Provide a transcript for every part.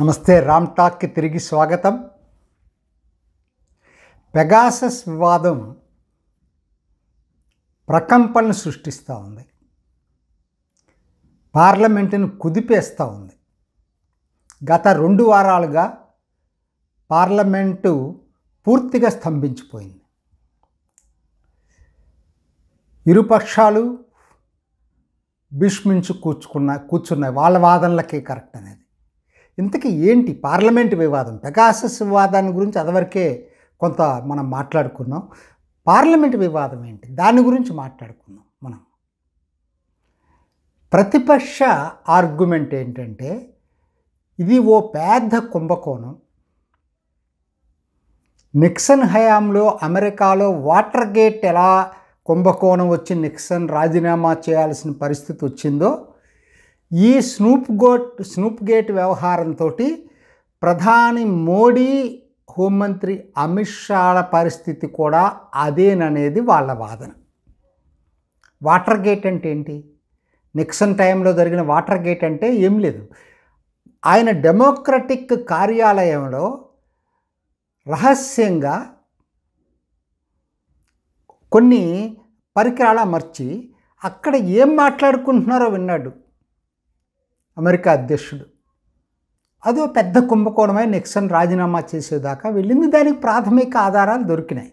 నమస్తే రామ్ టాక్కి తిరిగి స్వాగతం పెగాసస్ వివాదం ప్రకంపనలు సృష్టిస్తూ ఉంది పార్లమెంటును కుదిపేస్తూ ఉంది గత రెండు వారాలుగా పార్లమెంటు పూర్తిగా స్తంభించిపోయింది ఇరుపక్షాలు భీష్మించు కూర్చుకున్న కూర్చున్నాయి వాళ్ళ వాదనలకే కరెక్ట్ అనేది ఇంతకీ ఏంటి పార్లమెంట్ వివాదం పెగాసస్ వివాదాన్ని గురించి అదివరకే కొంత మనం మాట్లాడుకున్నాం పార్లమెంట్ వివాదం ఏంటి దాని గురించి మాట్లాడుకున్నాం మనం ప్రతిపక్ష ఆర్గ్యుమెంట్ ఏంటంటే ఇది ఓ పెద్ద కుంభకోణం నిక్సన్ హయాంలో అమెరికాలో వాటర్ గేట్ ఎలా కుంభకోణం వచ్చి నిక్సన్ రాజీనామా చేయాల్సిన పరిస్థితి వచ్చిందో ఈ స్నూప్ గోట్ స్నూప్ గేట్ వ్యవహారంతో ప్రధాని మోడీ హోంమంత్రి అమిత్ షాల పరిస్థితి కూడా అదేననేది వాళ్ళ వాదన వాటర్ గేట్ అంటే ఏంటి నిక్సన్ టైంలో జరిగిన వాటర్ గేట్ అంటే ఏం లేదు ఆయన డెమోక్రటిక్ కార్యాలయంలో రహస్యంగా కొన్ని పరికరాలు అమర్చి అక్కడ ఏం మాట్లాడుకుంటున్నారో విన్నాడు అమెరికా అధ్యక్షుడు అదో పెద్ద కుంభకోణమై నిక్సన్ రాజీనామా చేసేదాకా వెళ్ళింది దానికి ప్రాథమిక ఆధారాలు దొరికినాయి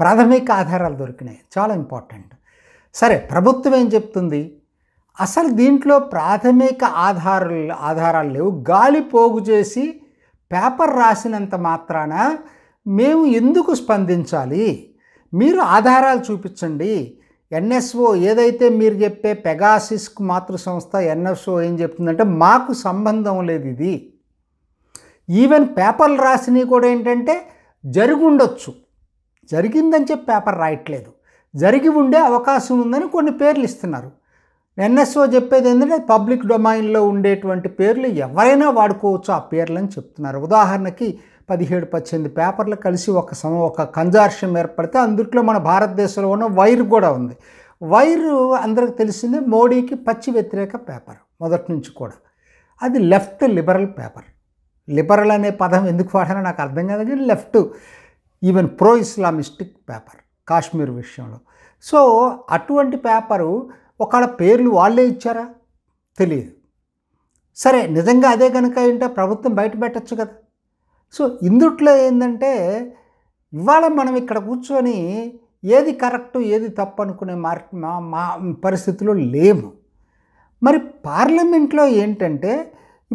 ప్రాథమిక ఆధారాలు దొరికినాయి చాలా ఇంపార్టెంట్ సరే ప్రభుత్వం ఏం చెప్తుంది అసలు దీంట్లో ప్రాథమిక ఆధారాలు ఆధారాలు లేవు గాలి పోగు చేసి పేపర్ రాసినంత మాత్రాన మేము ఎందుకు స్పందించాలి మీరు ఆధారాలు చూపించండి ఎన్ఎస్ఓ ఏదైతే మీరు చెప్పే పెగాసిస్క్ మాతృ సంస్థ ఎన్ఎస్ఓ ఏం చెప్తుందంటే మాకు సంబంధం లేదు ఇది ఈవెన్ పేపర్లు రాసినవి కూడా ఏంటంటే జరిగి ఉండొచ్చు జరిగిందని చెప్పి పేపర్ రాయట్లేదు జరిగి ఉండే అవకాశం ఉందని కొన్ని పేర్లు ఇస్తున్నారు ఎన్ఎస్ఓ చెప్పేది ఏంటంటే పబ్లిక్ డొమైన్లో ఉండేటువంటి పేర్లు ఎవరైనా వాడుకోవచ్చు ఆ పేర్లని చెప్తున్నారు ఉదాహరణకి పదిహేడు పద్దెనిమిది పేపర్లు కలిసి ఒక సమ ఒక కంజార్షన్ ఏర్పడితే అందుట్లో మన భారతదేశంలో ఉన్న వైర్ కూడా ఉంది వైర్ అందరికి తెలిసిందే మోడీకి పచ్చి వ్యతిరేక పేపర్ మొదటి నుంచి కూడా అది లెఫ్ట్ లిబరల్ పేపర్ లిబరల్ అనే పదం ఎందుకు వాడాలో నాకు అర్థం కాదు కానీ left even pro Islamistic paper Kashmir విషయంలో సో అటువంటి పేపరు ఒకళ్ళ పేర్లు వాళ్ళే ఇచ్చారా తెలియదు సరే నిజంగా అదే కనుక ఏంటో ప్రభుత్వం బయట పెట్టచ్చు కదా సో ఇందుట్లో ఏంటంటే ఇవాళ మనం ఇక్కడ కూర్చొని ఏది కరెక్ట్ ఏది తప్పు అనుకునే మార్ మా పరిస్థితులు లేము మరి పార్లమెంట్లో ఏంటంటే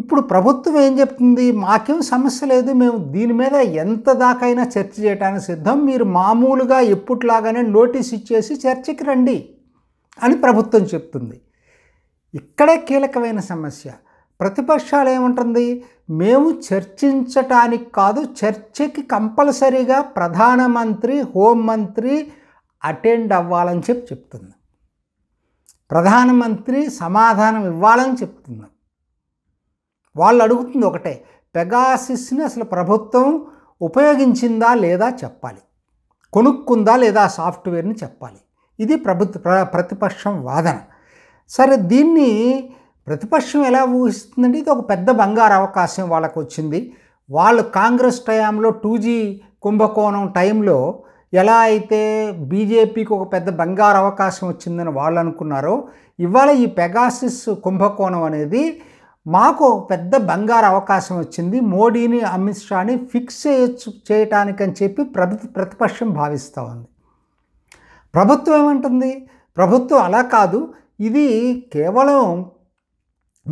ఇప్పుడు ప్రభుత్వం ఏం చెప్తుంది మాకేం సమస్య లేదు మేము దీని మీద ఎంత దాకైనా చర్చ చేయడానికి సిద్ధం మీరు మామూలుగా ఎప్పుట్లాగానే నోటీస్ ఇచ్చేసి చర్చకి రండి అని ప్రభుత్వం చెప్తుంది ఇక్కడే కీలకమైన సమస్య ప్రతిపక్షాలు ఏముంటుంది మేము చర్చించటానికి కాదు చర్చకి కంపల్సరీగా ప్రధానమంత్రి హోంమంత్రి అటెండ్ అవ్వాలని చెప్పి చెప్తుంది ప్రధానమంత్రి సమాధానం ఇవ్వాలని చెప్తుంది వాళ్ళు అడుగుతుంది ఒకటే పెగాసిస్ని అసలు ప్రభుత్వం ఉపయోగించిందా లేదా చెప్పాలి కొనుక్కుందా లేదా సాఫ్ట్వేర్ని చెప్పాలి ఇది ప్రభుత్వ ప్రతిపక్షం వాదన సరే దీన్ని ప్రతిపక్షం ఎలా ఊహిస్తుందంటే ఇది ఒక పెద్ద బంగారు అవకాశం వాళ్ళకు వచ్చింది వాళ్ళు కాంగ్రెస్ టైంలో టూ జీ కుంభకోణం టైంలో ఎలా అయితే బీజేపీకి ఒక పెద్ద బంగారు అవకాశం వచ్చిందని వాళ్ళు అనుకున్నారో ఇవాళ ఈ పెగాసిస్ కుంభకోణం అనేది మాకు పెద్ద బంగారు అవకాశం వచ్చింది మోడీని అమిత్ షాని ఫిక్స్ చేయొచ్చు చేయటానికని చెప్పి ప్రభుత్వ ప్రతిపక్షం భావిస్తూ ఉంది ప్రభుత్వం ఏమంటుంది ప్రభుత్వం అలా కాదు ఇది కేవలం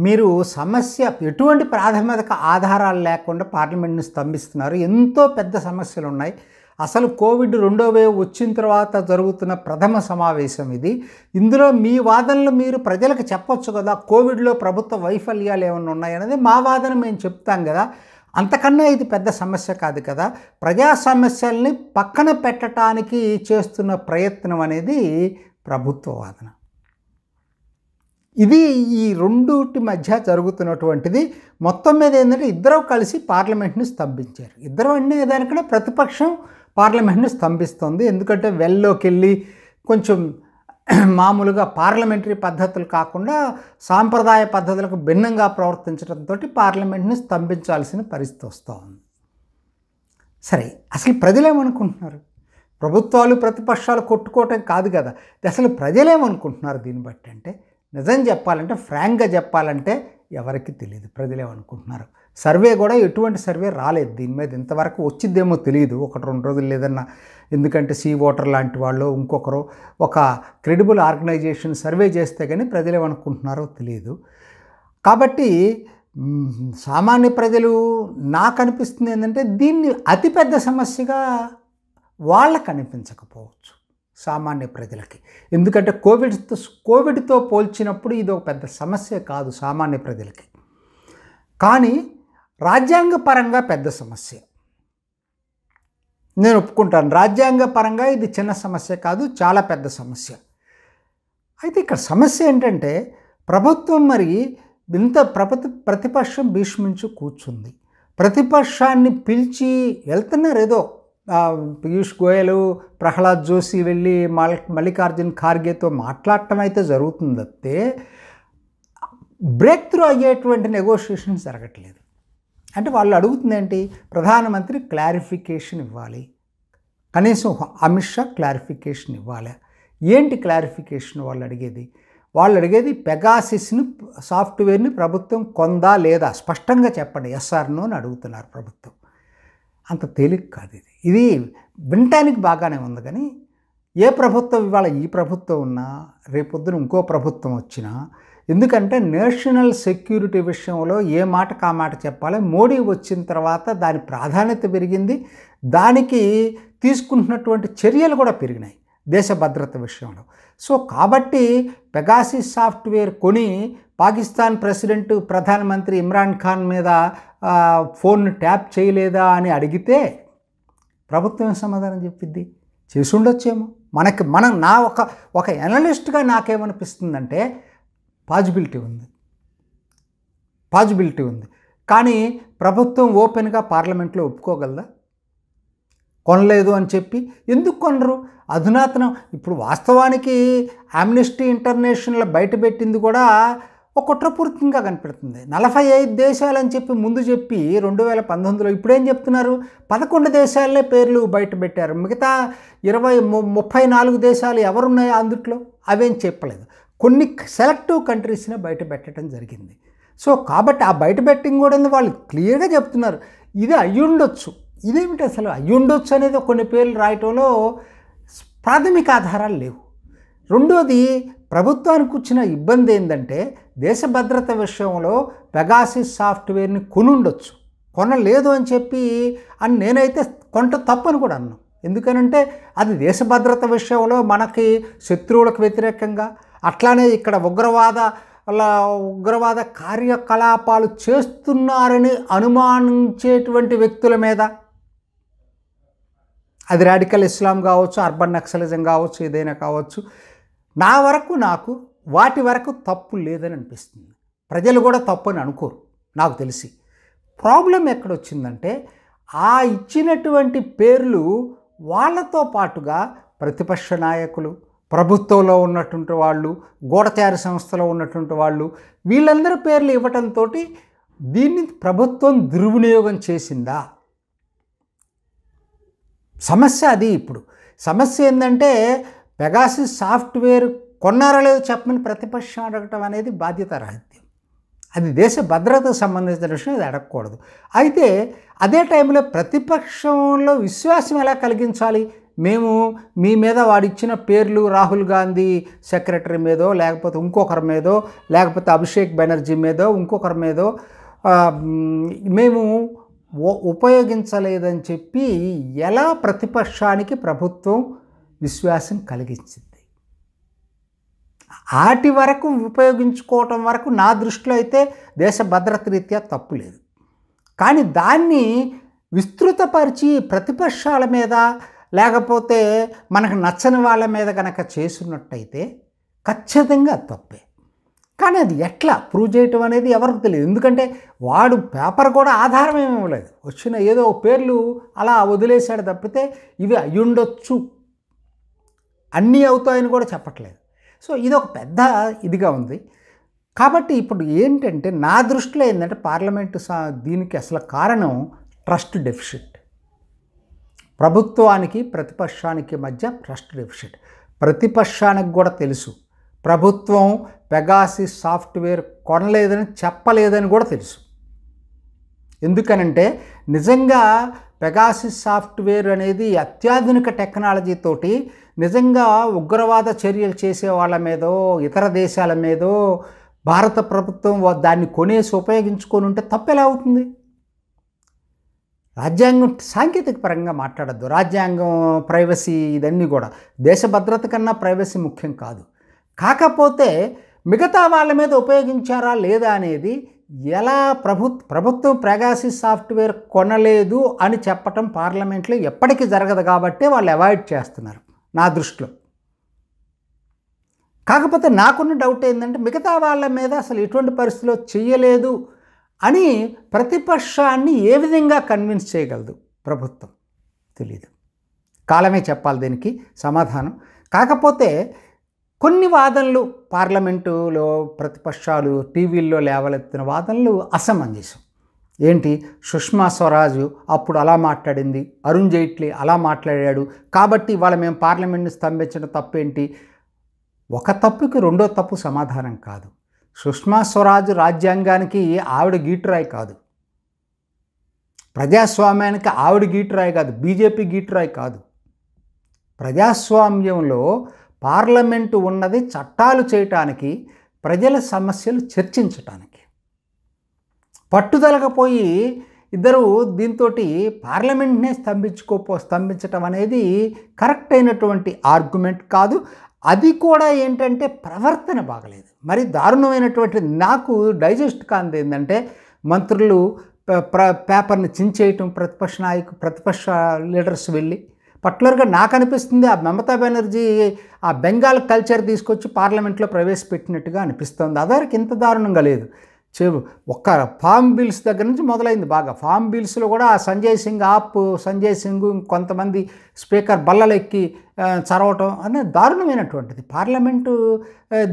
మీరు సమస్య ఎటువంటి ప్రాథమిక ఆధారాలు లేకుండా పార్లమెంట్ని స్తంభిస్తున్నారు ఎంతో పెద్ద సమస్యలు ఉన్నాయి అసలు కోవిడ్ రెండో వేవ్ వచ్చిన తర్వాత జరుగుతున్న ప్రథమ సమావేశం ఇది ఇందులో మీ వాదనలు మీరు ప్రజలకు చెప్పొచ్చు కదా కోవిడ్లో ప్రభుత్వ వైఫల్యాలు ఏమైనా ఉన్నాయనేది మా వాదన మేము చెప్తాం కదా అంతకన్నా ఇది పెద్ద సమస్య కాదు కదా ప్రజా సమస్యల్ని పక్కన పెట్టడానికి చేస్తున్న ప్రయత్నం అనేది ప్రభుత్వ వాదన ఇది ఈ రెండుటి మధ్య జరుగుతున్నటువంటిది మొత్తం మీద ఏంటంటే ఇద్దరు కలిసి పార్లమెంట్ని స్తంభించారు ఇద్దరు అనే దానికన్నా ప్రతిపక్షం పార్లమెంట్ని స్తంభిస్తుంది ఎందుకంటే వెల్లోకి వెళ్ళి కొంచెం మామూలుగా పార్లమెంటరీ పద్ధతులు కాకుండా సాంప్రదాయ పద్ధతులకు భిన్నంగా ప్రవర్తించడంతో పార్లమెంట్ని స్తంభించాల్సిన పరిస్థితి వస్తూ ఉంది సరే అసలు ప్రజలేమనుకుంటున్నారు ప్రభుత్వాలు ప్రతిపక్షాలు కొట్టుకోవటం కాదు కదా అసలు ప్రజలేమనుకుంటున్నారు దీన్ని బట్టి అంటే నిజం చెప్పాలంటే ఫ్రాంక్గా చెప్పాలంటే ఎవరికి తెలియదు ప్రజలేమనుకుంటున్నారు సర్వే కూడా ఎటువంటి సర్వే రాలేదు దీని మీద ఇంతవరకు వచ్చిద్దేమో తెలియదు ఒకటి రెండు రోజులు లేదన్నా ఎందుకంటే సీ ఓటర్ లాంటి వాళ్ళు ఇంకొకరు ఒక క్రెడిబుల్ ఆర్గనైజేషన్ సర్వే చేస్తే కానీ ప్రజలు ఏమనుకుంటున్నారో తెలియదు కాబట్టి సామాన్య ప్రజలు నాకు అనిపిస్తుంది ఏంటంటే దీన్ని అతిపెద్ద సమస్యగా వాళ్ళకు అనిపించకపోవచ్చు సామాన్య ప్రజలకి ఎందుకంటే కోవిడ్తో కోవిడ్తో పోల్చినప్పుడు ఇది ఒక పెద్ద సమస్య కాదు సామాన్య ప్రజలకి కానీ రాజ్యాంగపరంగా పెద్ద సమస్య నేను ఒప్పుకుంటాను రాజ్యాంగపరంగా ఇది చిన్న సమస్య కాదు చాలా పెద్ద సమస్య అయితే ఇక్కడ సమస్య ఏంటంటే ప్రభుత్వం మరి ఇంత ప్రపతి ప్రతిపక్షం భీష్మించి కూర్చుంది ప్రతిపక్షాన్ని పిలిచి వెళ్తున్నారు ఏదో పీయూష్ గోయల్ ప్రహ్లాద్ జోషి వెళ్ళి మల్ మల్లికార్జున్ ఖార్గేతో మాట్లాడటం అయితే జరుగుతుంది బ్రేక్ త్రూ అయ్యేటువంటి నెగోషియేషన్ జరగట్లేదు అంటే వాళ్ళు అడుగుతుంది ఏంటి ప్రధానమంత్రి క్లారిఫికేషన్ ఇవ్వాలి కనీసం అమిత్ షా క్లారిఫికేషన్ ఇవ్వాలి ఏంటి క్లారిఫికేషన్ వాళ్ళు అడిగేది వాళ్ళు అడిగేది పెగాసిస్ని సాఫ్ట్వేర్ని ప్రభుత్వం కొందా లేదా స్పష్టంగా చెప్పండి ఎస్ఆర్నో అని అడుగుతున్నారు ప్రభుత్వం అంత తేలిక కాదు ఇది ఇది వినటానికి బాగానే ఉంది కానీ ఏ ప్రభుత్వం ఇవాళ ఈ ప్రభుత్వం ఉన్నా రేపొద్దున ఇంకో ప్రభుత్వం వచ్చినా ఎందుకంటే నేషనల్ సెక్యూరిటీ విషయంలో ఏ మాట కా మాట చెప్పాలి మోడీ వచ్చిన తర్వాత దాని ప్రాధాన్యత పెరిగింది దానికి తీసుకుంటున్నటువంటి చర్యలు కూడా పెరిగినాయి దేశ భద్రత విషయంలో సో కాబట్టి పెగాసి సాఫ్ట్వేర్ కొని పాకిస్తాన్ ప్రెసిడెంట్ ప్రధానమంత్రి ఇమ్రాన్ ఖాన్ మీద ఫోన్ ట్యాప్ చేయలేదా అని అడిగితే ప్రభుత్వం సమాధానం చెప్పిద్ది చేసి ఉండొచ్చేమో మనకి మనం నా ఒక ఒక ఎనలిస్ట్గా నాకేమనిపిస్తుందంటే పాజిబిలిటీ ఉంది పాజిబిలిటీ ఉంది కానీ ప్రభుత్వం ఓపెన్గా పార్లమెంట్లో ఒప్పుకోగలదా కొనలేదు అని చెప్పి ఎందుకు కొనరు అధునాతనం ఇప్పుడు వాస్తవానికి ఆమ్నిస్టీ ఇంటర్నేషనల్ పెట్టింది కూడా ఒక కుట్రపూరితంగా కనిపెడుతుంది నలభై ఐదు దేశాలని చెప్పి ముందు చెప్పి రెండు వేల పంతొమ్మిదిలో ఇప్పుడేం చెప్తున్నారు పదకొండు దేశాలే పేర్లు బయట పెట్టారు మిగతా ఇరవై ముప్పై నాలుగు దేశాలు ఎవరున్నాయో అందుట్లో అవేం చెప్పలేదు కొన్ని సెలెక్టివ్ కంట్రీస్నే బయట పెట్టడం జరిగింది సో కాబట్టి ఆ బయట బెట్టింగ్ కూడా ఉంది వాళ్ళు క్లియర్గా చెప్తున్నారు ఇది అయ్యుండొచ్చు ఇదేమిటి అసలు అయ్యుండొచ్చు అనేది కొన్ని పేర్లు రాయటంలో ప్రాథమిక ఆధారాలు లేవు రెండోది ప్రభుత్వానికి వచ్చిన ఇబ్బంది ఏంటంటే దేశ భద్రత విషయంలో పెగాసిస్ సాఫ్ట్వేర్ని కొనుండొచ్చు కొనలేదు అని చెప్పి అని నేనైతే కొంట తప్పని కూడా అన్నాను ఎందుకనంటే అది దేశ భద్రత విషయంలో మనకి శత్రువులకు వ్యతిరేకంగా అట్లానే ఇక్కడ ఉగ్రవాద ఉగ్రవాద కార్యకలాపాలు చేస్తున్నారని అనుమానించేటువంటి వ్యక్తుల మీద అది రాడికల్ ఇస్లాం కావచ్చు అర్బన్ నక్సలిజం కావచ్చు ఏదైనా కావచ్చు నా వరకు నాకు వాటి వరకు తప్పు లేదని అనిపిస్తుంది ప్రజలు కూడా తప్పు అని అనుకోరు నాకు తెలిసి ప్రాబ్లం ఎక్కడొచ్చిందంటే ఆ ఇచ్చినటువంటి పేర్లు వాళ్ళతో పాటుగా ప్రతిపక్ష నాయకులు ప్రభుత్వంలో ఉన్నటువంటి వాళ్ళు గూఢచారి సంస్థలో ఉన్నటువంటి వాళ్ళు వీళ్ళందరి పేర్లు ఇవ్వటంతో దీన్ని ప్రభుత్వం దుర్వినియోగం చేసిందా సమస్య అది ఇప్పుడు సమస్య ఏంటంటే పెగాసిస్ సాఫ్ట్వేర్ కొన్నారా లేదో చెప్పమని ప్రతిపక్షం అడగటం అనేది బాధ్యత రాహిత్యం అది దేశ భద్రతకు సంబంధించిన విషయం అది అడగకూడదు అయితే అదే టైంలో ప్రతిపక్షంలో విశ్వాసం ఎలా కలిగించాలి మేము మీ మీద వాడిచ్చిన పేర్లు రాహుల్ గాంధీ సెక్రటరీ మీదో లేకపోతే ఇంకొకరి మీదో లేకపోతే అభిషేక్ బెనర్జీ మీదో ఇంకొకరి మీదో మేము ఉపయోగించలేదని చెప్పి ఎలా ప్రతిపక్షానికి ప్రభుత్వం విశ్వాసం కలిగించింది ఆటి వరకు ఉపయోగించుకోవటం వరకు నా దృష్టిలో అయితే దేశ భద్రత రీత్యా తప్పు లేదు కానీ దాన్ని విస్తృతపరిచి ప్రతిపక్షాల మీద లేకపోతే మనకు నచ్చని వాళ్ళ మీద కనుక చేసినట్టయితే ఖచ్చితంగా తప్పే కానీ అది ఎట్లా ప్రూవ్ చేయటం అనేది ఎవరికి తెలియదు ఎందుకంటే వాడు పేపర్ కూడా ఆధారం ఏమి ఇవ్వలేదు వచ్చిన ఏదో పేర్లు అలా వదిలేశాడు తప్పితే ఇవి అయ్యుండొచ్చు అన్నీ అవుతాయని కూడా చెప్పట్లేదు సో ఇది ఒక పెద్ద ఇదిగా ఉంది కాబట్టి ఇప్పుడు ఏంటంటే నా దృష్టిలో ఏంటంటే పార్లమెంటు సా దీనికి అసలు కారణం ట్రస్ట్ డెఫిషిట్ ప్రభుత్వానికి ప్రతిపక్షానికి మధ్య ట్రస్ట్ డెఫిషిట్ ప్రతిపక్షానికి కూడా తెలుసు ప్రభుత్వం పెగాసి సాఫ్ట్వేర్ కొనలేదని చెప్పలేదని కూడా తెలుసు ఎందుకనంటే నిజంగా పెగాసిస్ సాఫ్ట్వేర్ అనేది అత్యాధునిక టెక్నాలజీతోటి నిజంగా ఉగ్రవాద చర్యలు చేసే వాళ్ళ మీదో ఇతర దేశాల మీదో భారత ప్రభుత్వం దాన్ని కొనేసి ఉపయోగించుకొని ఉంటే తప్పెలా అవుతుంది రాజ్యాంగం సాంకేతిక పరంగా మాట్లాడద్దు రాజ్యాంగం ప్రైవసీ ఇదన్నీ కూడా దేశ భద్రత కన్నా ప్రైవసీ ముఖ్యం కాదు కాకపోతే మిగతా వాళ్ళ మీద ఉపయోగించారా లేదా అనేది ఎలా ప్రభు ప్రభుత్వం ప్రగాసి సాఫ్ట్వేర్ కొనలేదు అని చెప్పటం పార్లమెంట్లో ఎప్పటికీ జరగదు కాబట్టి వాళ్ళు అవాయిడ్ చేస్తున్నారు నా దృష్టిలో కాకపోతే నాకున్న డౌట్ ఏంటంటే మిగతా వాళ్ళ మీద అసలు ఎటువంటి పరిస్థితిలో చేయలేదు అని ప్రతిపక్షాన్ని ఏ విధంగా కన్విన్స్ చేయగలదు ప్రభుత్వం తెలీదు కాలమే చెప్పాలి దీనికి సమాధానం కాకపోతే కొన్ని వాదనలు పార్లమెంటులో ప్రతిపక్షాలు టీవీల్లో లేవలెత్తిన వాదనలు అసమంజసం ఏంటి సుష్మా స్వరాజ్ అప్పుడు అలా మాట్లాడింది అరుణ్ జైట్లీ అలా మాట్లాడాడు కాబట్టి వాళ్ళ మేము పార్లమెంట్ని తప్పు తప్పేంటి ఒక తప్పుకి రెండో తప్పు సమాధానం కాదు సుష్మా స్వరాజ్ రాజ్యాంగానికి ఆవిడ గీటురాయి కాదు ప్రజాస్వామ్యానికి ఆవిడ గీటురాయి కాదు బీజేపీ గీటురాయి కాదు ప్రజాస్వామ్యంలో పార్లమెంటు ఉన్నది చట్టాలు చేయటానికి ప్రజల సమస్యలు చర్చించటానికి పట్టుదలకపోయి ఇద్దరు దీంతో పార్లమెంట్నే స్తంభించుకోపో స్తంభించటం అనేది కరెక్ట్ అయినటువంటి ఆర్గ్యుమెంట్ కాదు అది కూడా ఏంటంటే ప్రవర్తన బాగలేదు మరి దారుణమైనటువంటి నాకు డైజెస్ట్ కాంది ఏంటంటే మంత్రులు ప్ర పేపర్ని చించేయటం ప్రతిపక్ష నాయకు ప్రతిపక్ష లీడర్స్ వెళ్ళి పర్టికులర్గా నాకు అనిపిస్తుంది ఆ మమతా బెనర్జీ ఆ బెంగాల్ కల్చర్ తీసుకొచ్చి పార్లమెంట్లో ప్రవేశపెట్టినట్టుగా అనిపిస్తుంది అదరికి ఇంత దారుణంగా లేదు చే ఒక్క ఫామ్ బిల్స్ దగ్గర నుంచి మొదలైంది బాగా ఫామ్ బిల్స్లో కూడా ఆ సంజయ్ సింగ్ ఆప్ సంజయ్ సింగ్ కొంతమంది స్పీకర్ బల్లలెక్కి చరవటం అనేది దారుణమైనటువంటిది పార్లమెంటు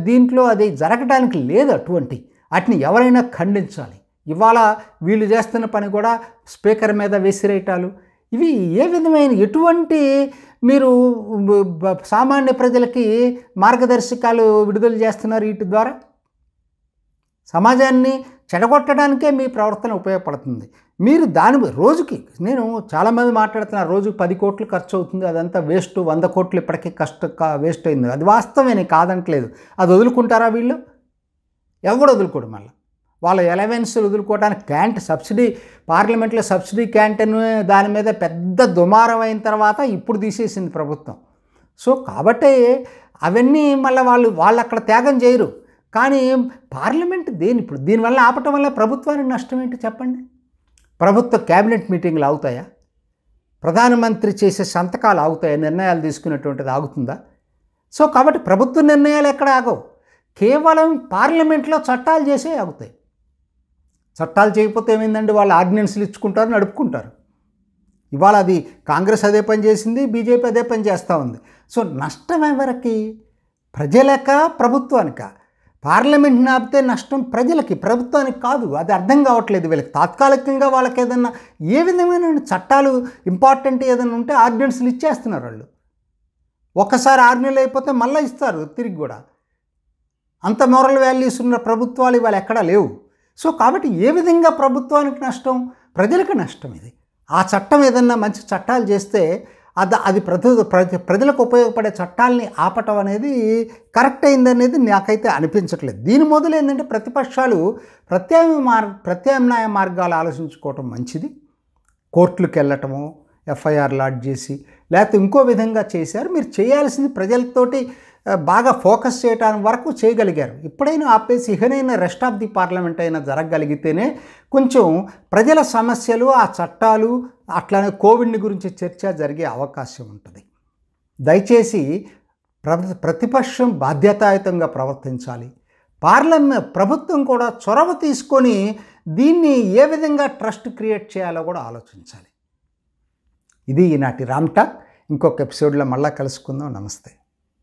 దీంట్లో అది జరగడానికి లేదు అటువంటి వాటిని ఎవరైనా ఖండించాలి ఇవాళ వీళ్ళు చేస్తున్న పని కూడా స్పీకర్ మీద వేసిరేటాలు ఇవి ఏ విధమైన ఎటువంటి మీరు సామాన్య ప్రజలకి మార్గదర్శకాలు విడుదల చేస్తున్నారు వీటి ద్వారా సమాజాన్ని చెడగొట్టడానికే మీ ప్రవర్తన ఉపయోగపడుతుంది మీరు దాని రోజుకి నేను చాలామంది మాట్లాడుతున్నా రోజుకి పది కోట్లు ఖర్చు అవుతుంది అదంతా వేస్ట్ వంద కోట్లు ఇప్పటికీ కష్ట వేస్ట్ అయింది అది వాస్తవమే కాదంటలేదు అది వదులుకుంటారా వీళ్ళు ఎవడు వదులుకోడు మళ్ళీ వాళ్ళ ఎలవెన్స్ వదులుకోవడానికి క్యాంట్ సబ్సిడీ పార్లమెంట్లో సబ్సిడీ క్యాంటీన్ దాని మీద పెద్ద దుమారం అయిన తర్వాత ఇప్పుడు తీసేసింది ప్రభుత్వం సో కాబట్టి అవన్నీ మళ్ళీ వాళ్ళు వాళ్ళు అక్కడ త్యాగం చేయరు కానీ పార్లమెంట్ దేని ఇప్పుడు దీనివల్ల ఆపటం వల్ల ప్రభుత్వానికి నష్టం ఏంటి చెప్పండి ప్రభుత్వ క్యాబినెట్ మీటింగ్లు అవుతాయా ప్రధానమంత్రి చేసే సంతకాలు ఆగుతాయా నిర్ణయాలు తీసుకునేటువంటిది ఆగుతుందా సో కాబట్టి ప్రభుత్వ నిర్ణయాలు ఎక్కడ ఆగవు కేవలం పార్లమెంట్లో చట్టాలు చేసే ఆగుతాయి చట్టాలు చేయకపోతే ఏమైందండి వాళ్ళు ఆర్డినెన్స్లు ఇచ్చుకుంటారు నడుపుకుంటారు ఇవాళ అది కాంగ్రెస్ అదే పని చేసింది బీజేపీ అదే పని చేస్తూ ఉంది సో నష్టం ఎవరికి ప్రజలక ప్రభుత్వానిక పార్లమెంట్ని ఆపితే నష్టం ప్రజలకి ప్రభుత్వానికి కాదు అది అర్థం కావట్లేదు వీళ్ళకి తాత్కాలికంగా వాళ్ళకి ఏదన్నా ఏ విధమైన చట్టాలు ఇంపార్టెంట్ ఏదైనా ఉంటే ఆర్డినెన్స్లు ఇచ్చేస్తున్నారు వాళ్ళు ఒక్కసారి ఆర్డినెన్స్ అయిపోతే మళ్ళీ ఇస్తారు తిరిగి కూడా అంత మోరల్ వాల్యూస్ ఉన్న ప్రభుత్వాలు ఇవాళ ఎక్కడా లేవు సో కాబట్టి ఏ విధంగా ప్రభుత్వానికి నష్టం ప్రజలకు నష్టం ఇది ఆ చట్టం ఏదన్నా మంచి చట్టాలు చేస్తే అది అది ప్రజ ప్రజలకు ఉపయోగపడే చట్టాలని ఆపటం అనేది కరెక్ట్ అయిందనేది నాకైతే అనిపించట్లేదు దీని మొదలు ఏంటంటే ప్రతిపక్షాలు ప్రత్యామ్నాయ మార్ ప్రత్యామ్నాయ మార్గాలు ఆలోచించుకోవటం మంచిది కోర్టులకు వెళ్ళటము ఎఫ్ఐఆర్ లాడ్ చేసి లేకపోతే ఇంకో విధంగా చేశారు మీరు చేయాల్సింది ప్రజలతోటి బాగా ఫోకస్ చేయడానికి వరకు చేయగలిగారు ఇప్పుడైనా ఆపేసి ఇహనైనా రెస్ట్ ఆఫ్ ది పార్లమెంట్ అయినా జరగగలిగితేనే కొంచెం ప్రజల సమస్యలు ఆ చట్టాలు అట్లానే కోవిడ్ని గురించి చర్చ జరిగే అవకాశం ఉంటుంది దయచేసి ప్ర ప్రతిపక్షం బాధ్యతాయుతంగా ప్రవర్తించాలి పార్లమెంట్ ప్రభుత్వం కూడా చొరవ తీసుకొని దీన్ని ఏ విధంగా ట్రస్ట్ క్రియేట్ చేయాలో కూడా ఆలోచించాలి ఇది ఈనాటి రామ్టాక్ ఇంకొక ఎపిసోడ్లో మళ్ళీ కలుసుకుందాం నమస్తే